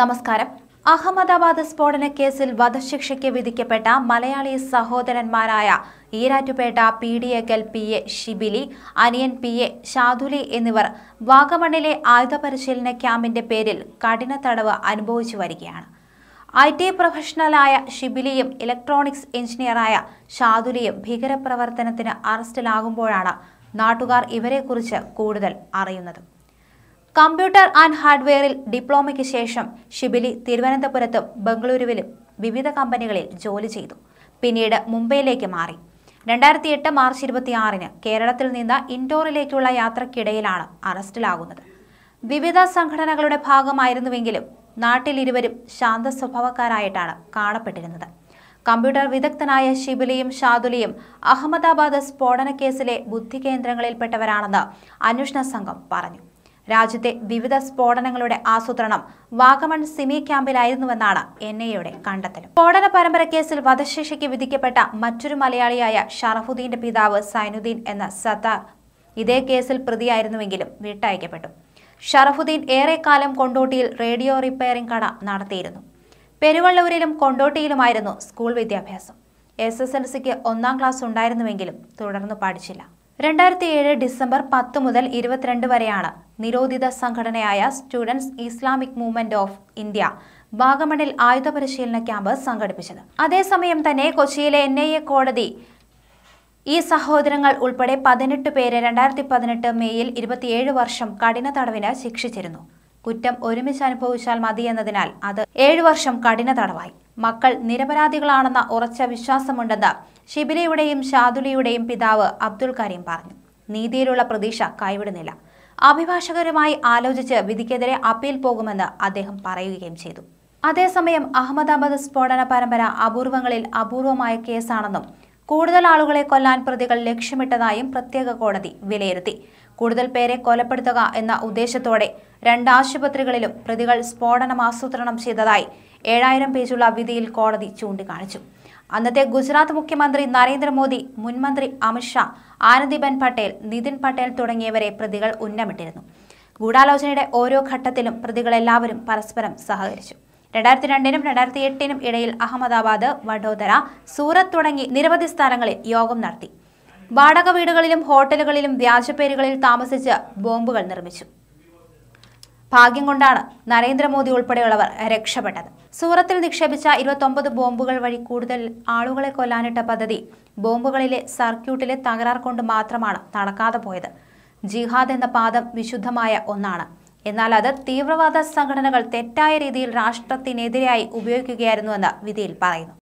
നമസ്കാരം അഹമ്മദാബാദ് സ്ഫോടന കേസിൽ വധശിക്ഷയ്ക്ക് വിധിക്കപ്പെട്ട മലയാളി സഹോദരന്മാരായ ഈരാറ്റുപേട്ട പി ഡി എഗൽ പി എ ഷിബിലി അനിയൻ പി എ ഷാദുലി എന്നിവർ വാഗമണിലെ ആയുധ പരിശീലന ക്യാമ്പിന്റെ പേരിൽ കഠിന തടവ് അനുഭവിച്ചു വരികയാണ് ഐ ടി പ്രൊഫഷണലായ ഷിബിലിയും ഇലക്ട്രോണിക്സ് എഞ്ചിനീയറായ ഷാദുലിയും ഭീകരപ്രവർത്തനത്തിന് അറസ്റ്റിലാകുമ്പോഴാണ് നാട്ടുകാർ ഇവരെക്കുറിച്ച് കൂടുതൽ അറിയുന്നത് കമ്പ്യൂട്ടർ ആൻഡ് ഹാർഡ്വെയറിൽ ഡിപ്ലോമയ്ക്ക് ശേഷം ഷിബിലി തിരുവനന്തപുരത്തും ബംഗളൂരുവിലും വിവിധ കമ്പനികളിൽ ജോലി ചെയ്തു പിന്നീട് മുംബൈയിലേക്ക് മാറി രണ്ടായിരത്തി എട്ട് മാർച്ച് ഇരുപത്തിയാറിന് കേരളത്തിൽ നിന്ന് ഇൻഡോറിലേക്കുള്ള യാത്രക്കിടയിലാണ് അറസ്റ്റിലാകുന്നത് വിവിധ സംഘടനകളുടെ ഭാഗമായിരുന്നുവെങ്കിലും ഇരുവരും ശാന്ത സ്വഭാവക്കാരായിട്ടാണ് കാണപ്പെട്ടിരുന്നത് കമ്പ്യൂട്ടർ വിദഗ്ധനായ ഷിബിലിയും ഷാദുലിയും അഹമ്മദാബാദ് സ്ഫോടന കേസിലെ ബുദ്ധി കേന്ദ്രങ്ങളിൽപ്പെട്ടവരാണെന്ന് അന്വേഷണ സംഘം പറഞ്ഞു രാജ്യത്തെ വിവിധ സ്ഫോടനങ്ങളുടെ ആസൂത്രണം വാഗമൺ സിമി ക്യാമ്പിലായിരുന്നുവെന്നാണ് എൻ ഐയുടെ കണ്ടെത്തൽ സ്ഫോടന പരമ്പര കേസിൽ വധശിക്ഷയ്ക്ക് വിധിക്കപ്പെട്ട മറ്റൊരു മലയാളിയായ ഷറഫുദ്ദീന്റെ പിതാവ് സൈനുദ്ദീൻ എന്ന സത്താർ ഇതേ കേസിൽ പ്രതിയായിരുന്നുവെങ്കിലും വിട്ടയക്കപ്പെട്ടു ഷറഫുദ്ദീൻ ഏറെക്കാലം കൊണ്ടോട്ടിയിൽ റേഡിയോ റിപ്പയറിംഗ് കട നടത്തിയിരുന്നു പെരുവള്ളൂരിലും കൊണ്ടോട്ടിയിലുമായിരുന്നു സ്കൂൾ വിദ്യാഭ്യാസം എസ് എസ് എൽ സിക്ക് ഒന്നാം ക്ലാസ് ഉണ്ടായിരുന്നുവെങ്കിലും തുടർന്ന് പഠിച്ചില്ല രണ്ടായിരത്തി ഏഴ് ഡിസംബർ പത്ത് മുതൽ ഇരുപത്തിരണ്ട് വരെയാണ് നിരോധിത സംഘടനയായ Students Islamic Movement of India വാഗമണിൽ ആയുധ പരിശീലന ക്യാമ്പ് സംഘടിപ്പിച്ചത് അതേസമയം തന്നെ കൊച്ചിയിലെ എൻ കോടതി ഈ സഹോദരങ്ങൾ ഉൾപ്പെടെ പതിനെട്ട് പേരെ രണ്ടായിരത്തി പതിനെട്ട് മെയ്യിൽ ഇരുപത്തിയേഴ് വർഷം കഠിന തടവിന് ശിക്ഷിച്ചിരുന്നു കുറ്റം ഒരുമിച്ച് അനുഭവിച്ചാൽ മതിയെന്നതിനാൽ അത് ഏഴു വർഷം കഠിന തടവായി മക്കൾ നിരപരാധികളാണെന്ന ഉറച്ച വിശ്വാസമുണ്ടെന്ന് ഷിബിലയുടെയും ഷാദുലിയുടെയും പിതാവ് അബ്ദുൽ കരീം പറഞ്ഞു നീതിയിലുള്ള പ്രതീക്ഷ കൈവിടുന്നില്ല അഭിഭാഷകരുമായി ആലോചിച്ച് വിധിക്കെതിരെ അപ്പീൽ പോകുമെന്ന് അദ്ദേഹം പറയുകയും ചെയ്തു അതേസമയം അഹമ്മദാബാദ് സ്ഫോടന പരമ്പര അപൂർവങ്ങളിൽ അപൂർവമായ കേസാണെന്നും കൂടുതൽ ആളുകളെ കൊല്ലാൻ പ്രതികൾ ലക്ഷ്യമിട്ടതായും പ്രത്യേക കോടതി വിലയിരുത്തി കൂടുതൽ പേരെ കൊലപ്പെടുത്തുക എന്ന ഉദ്ദേശത്തോടെ രണ്ട് ആശുപത്രികളിലും പ്രതികൾ സ്ഫോടനം ആസൂത്രണം ചെയ്തതായി ഏഴായിരം പേജുള്ള വിധിയിൽ കോടതി ചൂണ്ടിക്കാണിച്ചു അന്നത്തെ ഗുജറാത്ത് മുഖ്യമന്ത്രി നരേന്ദ്രമോദി മുൻമന്ത്രി അമിത്ഷാ ആനന്ദിബെൻ പട്ടേൽ നിതിൻ പട്ടേൽ തുടങ്ങിയവരെ പ്രതികൾ ഉന്നമിട്ടിരുന്നു ഗൂഢാലോചനയുടെ ഓരോ ഘട്ടത്തിലും പ്രതികളെല്ലാവരും പരസ്പരം സഹകരിച്ചു രണ്ടായിരത്തി രണ്ടിനും രണ്ടായിരത്തി എട്ടിനും ഇടയിൽ അഹമ്മദാബാദ് വഡോദര സൂറത്ത് തുടങ്ങി നിരവധി സ്ഥലങ്ങളിൽ യോഗം നടത്തി വാടക വീടുകളിലും ഹോട്ടലുകളിലും വ്യാജപ്പേരുകളിൽ താമസിച്ച് ബോംബുകൾ നിർമ്മിച്ചു ഭാഗ്യം കൊണ്ടാണ് നരേന്ദ്രമോദി ഉൾപ്പെടെയുള്ളവർ രക്ഷപ്പെട്ടത് സൂറത്തിൽ നിക്ഷേപിച്ച ഇരുപത്തൊമ്പത് ബോംബുകൾ വഴി കൂടുതൽ ആളുകളെ കൊല്ലാനിട്ട പദ്ധതി ബോംബുകളിലെ സർക്യൂട്ടിലെ തകരാർ കൊണ്ട് മാത്രമാണ് നടക്കാതെ പോയത് ജിഹാദ് എന്ന പാദം വിശുദ്ധമായ ഒന്നാണ് എന്നാൽ അത് തീവ്രവാദ സംഘടനകൾ തെറ്റായ രീതിയിൽ രാഷ്ട്രത്തിനെതിരായി ഉപയോഗിക്കുകയായിരുന്നുവെന്ന് വിധിയിൽ പറയുന്നു